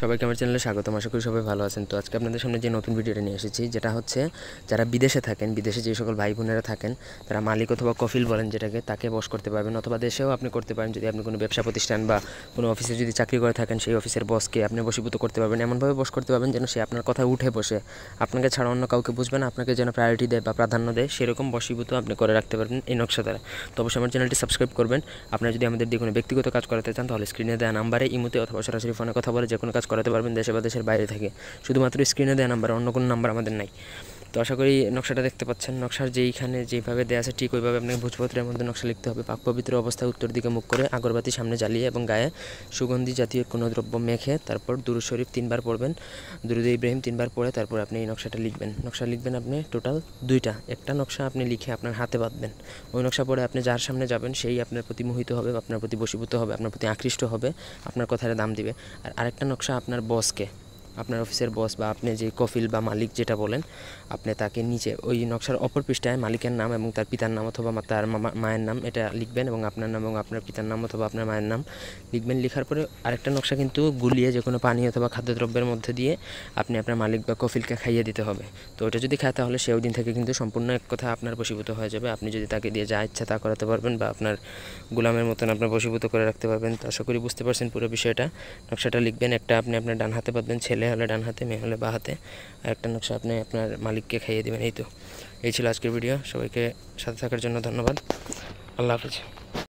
সবাইকে আমার চ্যানেলে স্বাগতম আশা করি সবাই ভালো আছেন তো আজকে আপনাদের সামনে যে নতুন ভিডিওটা নিয়ে এসেছি যেটা হচ্ছে যারা বিদেশে থাকেন বিদেশে যে সকল ভাই বোনেরা থাকেন তারা মালিক অথবা কফিল বলেন যেটাকে তাকে বস করতে পারবেন অথবা দেশেও আপনি করতে পারেন যদি আপনি কোনো ব্যবসা প্রতিষ্ঠান বা কোনো অফিসে যদি চাকরি করে থাকেন সেই অফিসের বসকে আপনি বসীভূত করতে পারবেন এমনভাবে বস করতে পারবেন যেন সে আপনার কথা উঠে বসে আপনাকে ছাড়া অন্য কাউকে বুঝবে না আপনাকে যেন প্রায়োরিটি দেয় বা প্রাধান্য দেয় সেরকম বসীভূত আপনি করে রাখতে পারবেন এই নকশা দ্বারা তো অবশ্যই আমার চ্যানেলটি সাবস্ক্রাইব করবেন আপনারা যদি আমাদের দিয়ে কোনো ব্যক্তিগত কাজ করাতে চান তাহলে স্ক্রিনে দেওয়া নাম্বারে ইমুতে অথবা সরাসরি ফোনে কথা বলে যে কোনো কাজ করাতে পারবেন দেশে বা দেশের বাইরে থেকে শুধুমাত্র স্ক্রিনে দেওয়া নাম্বার অন্য কোনো নাম্বার আমাদের নাই তো আশা করি নকশাটা দেখতে পাচ্ছেন নকশার যেইখানে যেভাবে দেওয়া আছে ঠিক ওইভাবে আপনাকে ভোজপত্রের মধ্যে নকশা লিখতে হবে পাক পবিত্র অবস্থায় উত্তর দিকে মুখ করে আগরবাতি সামনে জ্বালিয়ে এবং গায়ে সুগন্ধি জাতীয় কোনো দ্রব্য মেখে তারপর দুরু শরীফ তিনবার পড়বেন দুরুদ ইব্রাহিম তিনবার পড়ে তারপর আপনি এই নকশাটা লিখবেন নকশা লিখবেন আপনি টোটাল দুইটা একটা নকশা আপনি লিখে আপনার হাতে বাঁধবেন ওই নকশা পড়ে আপনি যার সামনে যাবেন সেই আপনার প্রতি মোহিত হবে আপনার প্রতি বশীভূত হবে আপনার প্রতি আকৃষ্ট হবে আপনার কথার দাম দিবে আর আরেকটা নকশা আপনার বসকে আপনার অফিসের বস বা আপনি যে কফিল বা মালিক যেটা বলেন আপনি তাকে নিচে ওই নকশার অপর পৃষ্ঠায় মালিকের নাম এবং তার পিতার নাম অথবা তার মায়ের নাম এটা লিখবেন এবং আপনার নাম এবং আপনার পিতার নাম অথবা আপনার মায়ের নাম লিখবেন লেখার পরে আরেকটা নকশা কিন্তু গুলিয়ে যে কোনো পানি অথবা খাদ্যদ্রব্যের মধ্যে দিয়ে আপনি আপনার মালিক বা কফিলকে খাইয়ে দিতে হবে তো ওটা যদি খায় তাহলে সেও দিন থেকে কিন্তু সম্পূর্ণ এক কথা আপনার বশীভূত হয়ে যাবে আপনি যদি তাকে দিয়ে যা ইচ্ছা তা করাতে পারবেন বা আপনার গুলামের মতন আপনার বশীভূত করে রাখতে পারবেন তো আশা করি বুঝতে পারছেন পুরো বিষয়টা নকশাটা লিখবেন একটা আপনি আপনার ডান হাতে পাবেন ছেলে ছেলে হলে ডান হাতে মেয়ে হলে বা হাতে আর একটা নকশা আপনি আপনার মালিককে খাইয়ে দেবেন এই তো এই ছিল আজকের ভিডিও সবাইকে সাথে থাকার জন্য ধন্যবাদ আল্লাহ হাফিজ